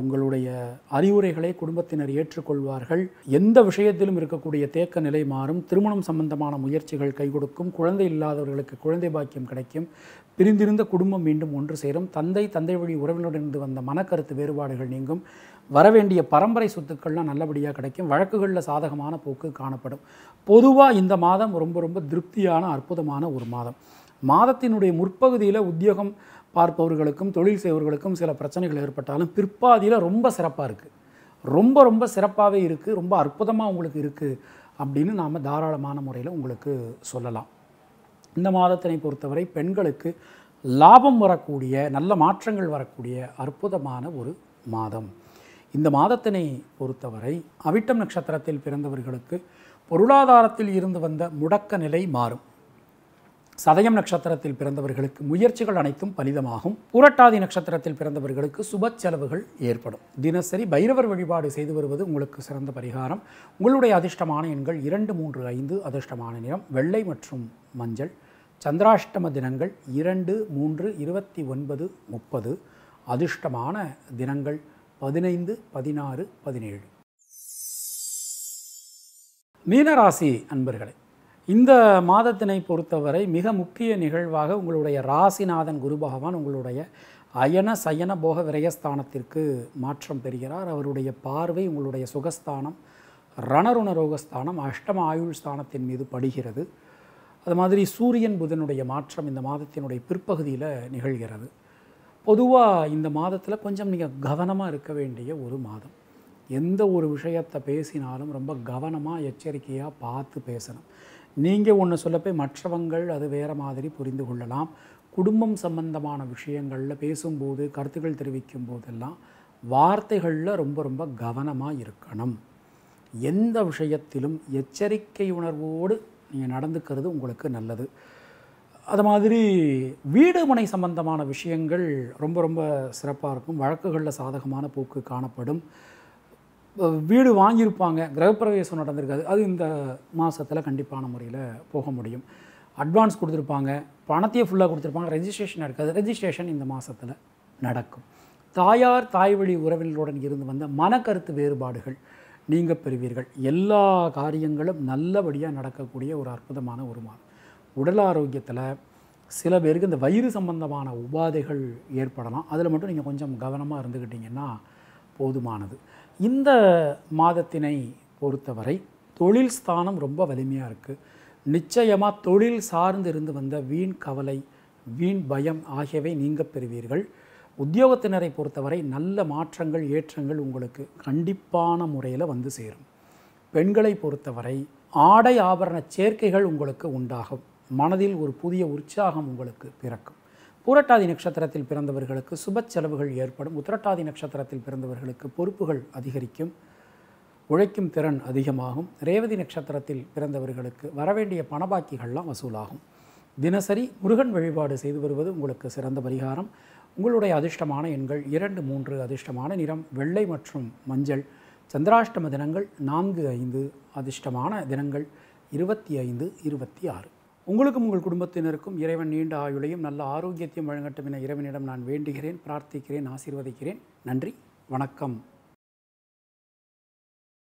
S1: உங்களுடைய அறிவுரைகளை குடும்பத்தினர் ஏற்றுக்கொள்வார்கள் எந்த விஷயத்திலும் இருக்கக்கூடிய தேக்க நிலை மாறும் திருமணம் சம்பந்தமான முயற்சிகள் கை கொடுக்கும் குழந்தை இல்லாதவர்களுக்கு குழந்தை பாக்கியம் கிடைக்கும் பிரிந்திருந்த குடும்பம் மீண்டும் ஒன்று சேரும் தந்தை தந்தை வழி உறவினரிலிருந்து வந்த மனக்கருத்து வேறுபாடுகள் நீங்கும் வரவேண்டிய பரம்பரை சொத்துக்கள்லாம் நல்லபடியாக கிடைக்கும் வழக்குகளில் சாதகமான போக்கு காணப்படும் பொதுவாக இந்த மாதம் ரொம்ப ரொம்ப திருப்தியான அற்புதமான ஒரு மாதம் மாதத்தினுடைய முற்பகுதியில் உத்தியோகம் பார்ப்பவர்களுக்கும் தொழில் செய்வர்களுக்கும் சில பிரச்சனைகள் ஏற்பட்டாலும் பிற்பாதியில் ரொம்ப சிறப்பாக இருக்குது ரொம்ப ரொம்ப சிறப்பாகவே இருக்குது ரொம்ப அற்புதமாக உங்களுக்கு இருக்குது அப்படின்னு நாம் தாராளமான முறையில் உங்களுக்கு சொல்லலாம் இந்த மாதத்தினை பொறுத்தவரை பெண்களுக்கு லாபம் வரக்கூடிய நல்ல மாற்றங்கள் வரக்கூடிய அற்புதமான ஒரு மாதம் இந்த மாதத்தினை பொறுத்தவரை அவிட்டம் நட்சத்திரத்தில் பிறந்தவர்களுக்கு பொருளாதாரத்தில் இருந்து வந்த முடக்க நிலை மாறும் சதயம் நட்சத்திரத்தில் பிறந்தவர்களுக்கு முயற்சிகள் அனைத்தும் பலிதமாகும் புரட்டாதி நட்சத்திரத்தில் பிறந்தவர்களுக்கு சுப செலவுகள் ஏற்படும் தினசரி பைரவர் வழிபாடு செய்து வருவது உங்களுக்கு சிறந்த பரிகாரம் உங்களுடைய அதிர்ஷ்டமான எண்கள் இரண்டு மூன்று ஐந்து அதிர்ஷ்டமான நிறம் வெள்ளை மற்றும் மஞ்சள் சந்திராஷ்டம தினங்கள் இரண்டு மூன்று இருபத்தி ஒன்பது முப்பது அதிர்ஷ்டமான தினங்கள் பதினைந்து பதினாறு பதினேழு மீனராசி அன்பர்களே இந்த மாதத்தினை பொறுத்தவரை மிக முக்கிய நிகழ்வாக உங்களுடைய ராசிநாதன் குரு பகவான் உங்களுடைய அயன சயன போக விரயஸ்தானத்திற்கு மாற்றம் பெறுகிறார் அவருடைய பார்வை உங்களுடைய சுகஸ்தானம் ரணருணரோகஸ்தானம் அஷ்டம ஆயுள் ஸ்தானத்தின் மீது படுகிறது அது மாதிரி சூரியன் புதனுடைய மாற்றம் இந்த மாதத்தினுடைய பிற்பகுதியில் நிகழ்கிறது பொதுவாக இந்த மாதத்தில் கொஞ்சம் நீங்கள் கவனமாக இருக்க வேண்டிய ஒரு மாதம் எந்த ஒரு விஷயத்தை பேசினாலும் ரொம்ப கவனமாக எச்சரிக்கையாக பார்த்து பேசணும் நீங்கள் ஒன்று சொல்ல போய் மற்றவங்கள் அது வேறு மாதிரி புரிந்து கொள்ளலாம் குடும்பம் சம்பந்தமான விஷயங்களில் பேசும்போது கருத்துக்கள் தெரிவிக்கும் போதெல்லாம் வார்த்தைகளில் ரொம்ப ரொம்ப கவனமாக இருக்கணும் எந்த விஷயத்திலும் எச்சரிக்கை உணர்வோடு நீங்கள் நடந்துக்கிறது உங்களுக்கு நல்லது அது மாதிரி வீடு மனை சம்பந்தமான விஷயங்கள் ரொம்ப ரொம்ப சிறப்பாக இருக்கும் வழக்குகளில் சாதகமான போக்கு காணப்படும் வீடு வாங்கியிருப்பாங்க கிரகப்பிரவேசம் நடந்திருக்காது அது இந்த மாதத்தில் கண்டிப்பான முறையில் போக முடியும் அட்வான்ஸ் கொடுத்துருப்பாங்க பணத்தையே ஃபுல்லாக கொடுத்துருப்பாங்க ரெஜிஸ்ட்ரேஷன் நடக்காது ரெஜிஸ்ட்ரேஷன் இந்த மாதத்தில் நடக்கும் தாயார் தாய்வழி உறவினர்களுடன் இருந்து வந்த மனக்கருத்து வேறுபாடுகள் நீங்கள் பெறுவீர்கள் எல்லா காரியங்களும் நல்லபடியாக நடக்கக்கூடிய ஒரு அற்புதமான ஒரு மாதம் உடல் ஆரோக்கியத்தில் சில பேருக்கு இந்த வயிறு சம்பந்தமான உபாதைகள் ஏற்படலாம் அதில் மட்டும் நீங்கள் கொஞ்சம் கவனமாக இருந்துக்கிட்டிங்கன்னா போதுமானது இந்த மாதத்தினை பொறுத்தவரை தொழில் ஸ்தானம் ரொம்ப வலிமையாக இருக்குது நிச்சயமாக தொழில் சார்ந்து இருந்து வந்த வீண் கவலை வீண் பயம் ஆகியவை நீங்க பெறுவீர்கள் உத்தியோகத்தினரை பொறுத்தவரை நல்ல மாற்றங்கள் ஏற்றங்கள் உங்களுக்கு கண்டிப்பான முறையில் வந்து சேரும் பெண்களை பொறுத்தவரை ஆடை ஆபரண சேர்க்கைகள் உங்களுக்கு உண்டாகும் மனதில் ஒரு புதிய உற்சாகம் உங்களுக்கு பிறக்கும் பூரட்டாதி நட்சத்திரத்தில் பிறந்தவர்களுக்கு சுப செலவுகள் ஏற்படும் உத்திரட்டாதி நட்சத்திரத்தில் பிறந்தவர்களுக்கு பொறுப்புகள் அதிகரிக்கும் உழைக்கும் திறன் அதிகமாகும் ரேவதி நட்சத்திரத்தில் பிறந்தவர்களுக்கு வரவேண்டிய பணபாக்கிகள்லாம் வசூலாகும் தினசரி முருகன் வழிபாடு செய்து வருவது உங்களுக்கு சிறந்த பரிகாரம் உங்களுடைய அதிர்ஷ்டமான எண்கள் இரண்டு மூன்று அதிர்ஷ்டமான நிறம் வெள்ளை மற்றும் மஞ்சள் சந்திராஷ்டம தினங்கள் நான்கு ஐந்து அதிர்ஷ்டமான தினங்கள் இருபத்தி ஐந்து இருபத்தி ஆறு உங்களுக்கும் உங்கள் குடும்பத்தினருக்கும் இறைவன் நீண்ட ஆயுளையும் நல்ல ஆரோக்கியத்தையும் வழங்கட்டும் என இறைவனிடம் நான் வேண்டுகிறேன் பிரார்த்திக்கிறேன் ஆசீர்வதிக்கிறேன் நன்றி வணக்கம்